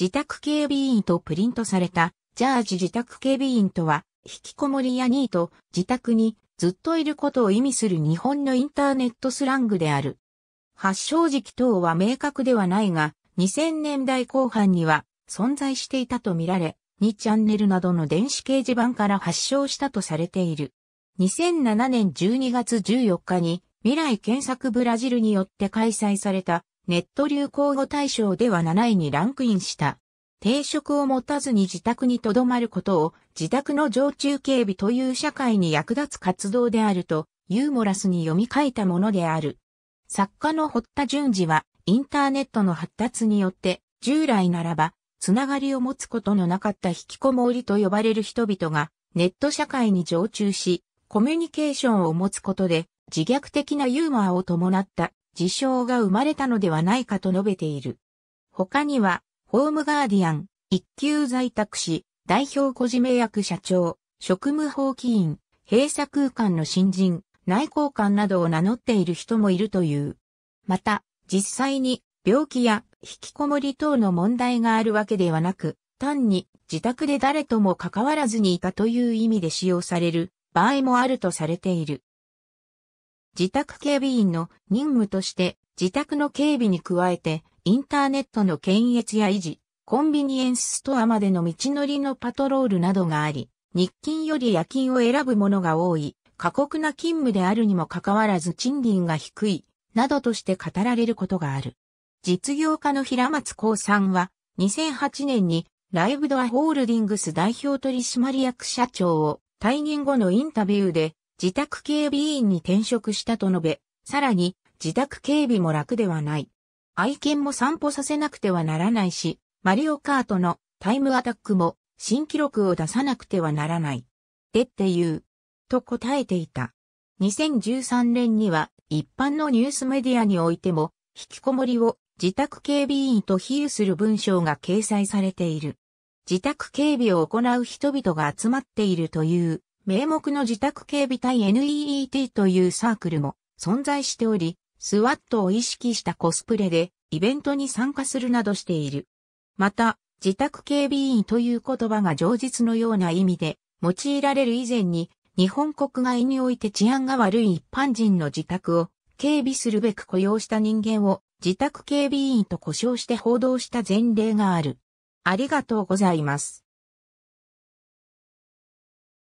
自宅警備員とプリントされた、ジャージ自宅警備員とは、引きこもりやニート、自宅にずっといることを意味する日本のインターネットスラングである。発症時期等は明確ではないが、2000年代後半には存在していたとみられ、2チャンネルなどの電子掲示板から発症したとされている。2007年12月14日に未来検索ブラジルによって開催されたネット流行語大賞では7位にランクインした。定職を持たずに自宅に留まることを自宅の常駐警備という社会に役立つ活動であるとユーモラスに読み書いたものである。作家の堀田淳二はインターネットの発達によって従来ならばつながりを持つことのなかった引きこもりと呼ばれる人々がネット社会に常駐しコミュニケーションを持つことで自虐的なユーモアを伴った事象が生まれたのではないかと述べている。他には、ホームガーディアン、一級在宅士、代表小締役社長、職務放棄員、閉鎖空間の新人、内交官などを名乗っている人もいるという。また、実際に病気や引きこもり等の問題があるわけではなく、単に自宅で誰とも関わらずにいたという意味で使用される場合もあるとされている。自宅警備員の任務として自宅の警備に加えてインターネットの検閲や維持、コンビニエンスストアまでの道のりのパトロールなどがあり、日勤より夜勤を選ぶものが多い、過酷な勤務であるにもかかわらず賃金が低い、などとして語られることがある。実業家の平松光さんは、2008年にライブドアホールディングス代表取締役社長を退任後のインタビューで、自宅警備員に転職したと述べ、さらに自宅警備も楽ではない。愛犬も散歩させなくてはならないし、マリオカートのタイムアタックも新記録を出さなくてはならない。でって言う、と答えていた。2013年には一般のニュースメディアにおいても、引きこもりを自宅警備員と比喩する文章が掲載されている。自宅警備を行う人々が集まっているという名目の自宅警備隊 NEET というサークルも存在しており、スワットを意識したコスプレでイベントに参加するなどしている。また、自宅警備員という言葉が上実のような意味で用いられる以前に日本国外において治安が悪い一般人の自宅を警備するべく雇用した人間を自宅警備員と呼称して報道した前例がある。ありがとうございます。